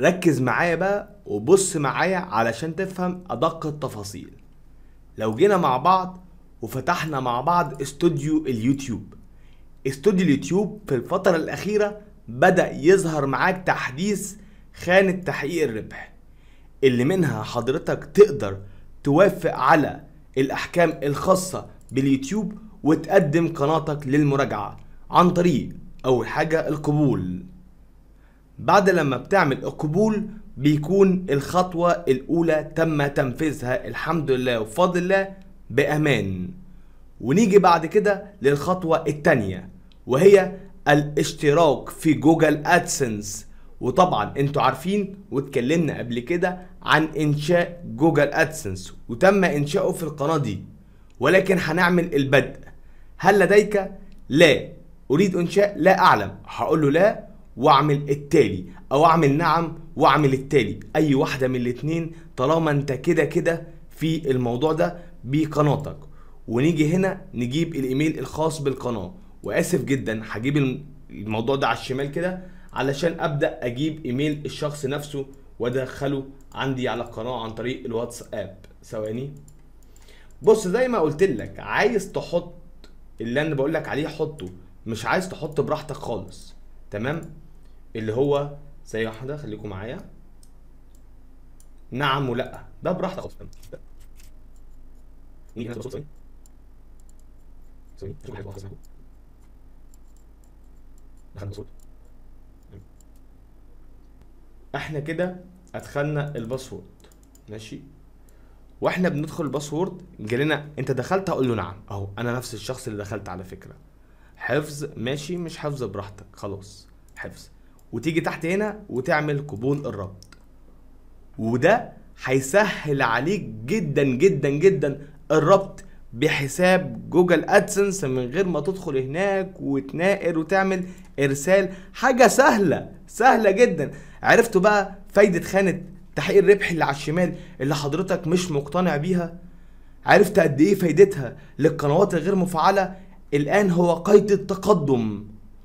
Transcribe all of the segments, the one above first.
ركز معايا بقى وبص معايا علشان تفهم أدق التفاصيل لو جينا مع بعض وفتحنا مع بعض استوديو اليوتيوب استوديو اليوتيوب في الفترة الأخيرة بدأ يظهر معاك تحديث خانة تحقيق الربح اللي منها حضرتك تقدر توافق على الأحكام الخاصة باليوتيوب وتقدم قناتك للمراجعة عن طريق أول حاجة القبول بعد لما بتعمل القبول بيكون الخطوة الأولى تم تنفيذها الحمد لله وفضل الله بأمان ونيجي بعد كده للخطوة التانية وهي الاشتراك في جوجل ادسنس وطبعا انتوا عارفين واتكلمنا قبل كده عن انشاء جوجل ادسنس وتم انشاؤه في القناة دي ولكن هنعمل البدء هل لديك لا اريد انشاء لا اعلم هقول له لا واعمل التالي او اعمل نعم واعمل التالي اي واحده من الاتنين طالما انت كده كده في الموضوع ده بقناتك ونيجي هنا نجيب الايميل الخاص بالقناه واسف جدا هجيب الموضوع ده على الشمال كده علشان ابدا اجيب ايميل الشخص نفسه وادخله عندي على القناه عن طريق الواتساب ثواني بص زي ما قلت لك عايز تحط اللي انا بقول لك عليه حطه مش عايز تحط براحتك خالص تمام اللي هو زي واحده خليكم معايا نعم ولا ده براحتك اصلا احنا كده ادخلنا الباسورد ماشي واحنا بندخل الباسورد جالنا انت دخلت اقول له نعم اهو انا نفس الشخص اللي دخلت على فكره حفظ ماشي مش حفظ براحتك خلاص حفظ وتيجي تحت هنا وتعمل كوبون الربط وده هيسهل عليك جدا جدا جدا الربط بحساب جوجل ادسنس من غير ما تدخل هناك وتناقر وتعمل ارسال حاجه سهله سهله جدا عرفتوا بقى فايده خانه تحقيق الربح اللي على الشمال اللي حضرتك مش مقتنع بيها عرفت قد ايه فايدتها للقنوات الغير مفعله الان هو قيد التقدم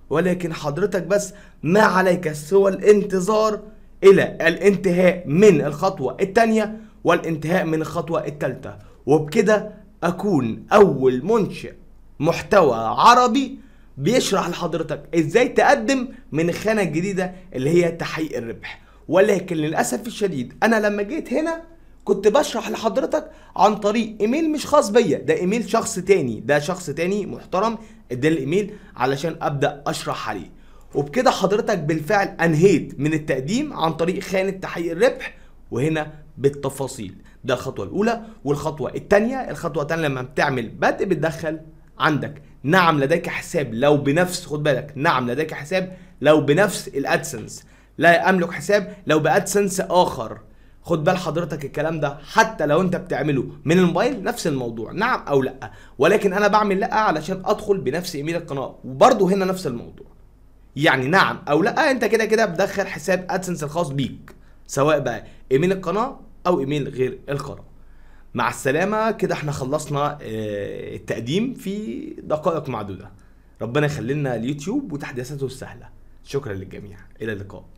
ولكن حضرتك بس ما عليك سوى الانتظار الى الانتهاء من الخطوة الثانية والانتهاء من الخطوة الثالثة وبكده اكون اول منشئ محتوى عربي بيشرح لحضرتك ازاي تقدم من الخانة الجديدة اللي هي تحقيق الربح ولكن للأسف الشديد انا لما جيت هنا كنت بشرح لحضرتك عن طريق ايميل مش خاص بيا ده ايميل شخص تاني ده شخص تاني محترم ده الايميل علشان ابدا اشرح عليه وبكده حضرتك بالفعل انهيت من التقديم عن طريق خانه تحقيق الربح وهنا بالتفاصيل ده الخطوه الاولى والخطوه الثانيه الخطوه الثانيه لما بتعمل بدء بتدخل عندك نعم لديك حساب لو بنفس خد بالك نعم لديك حساب لو بنفس الادسنس لا املك حساب لو بادسنس اخر خد بال حضرتك الكلام ده حتى لو انت بتعمله من الموبايل نفس الموضوع نعم او لا ولكن انا بعمل لا علشان ادخل بنفس ايميل القناه وبرده هنا نفس الموضوع يعني نعم او لا انت كده كده بتدخل حساب ادسنس الخاص بيك سواء بقى ايميل القناه او ايميل غير القناه مع السلامه كده احنا خلصنا آه، التقديم في دقائق معدوده ربنا يخلينا اليوتيوب وتحديثاته السهله شكرا للجميع الى اللقاء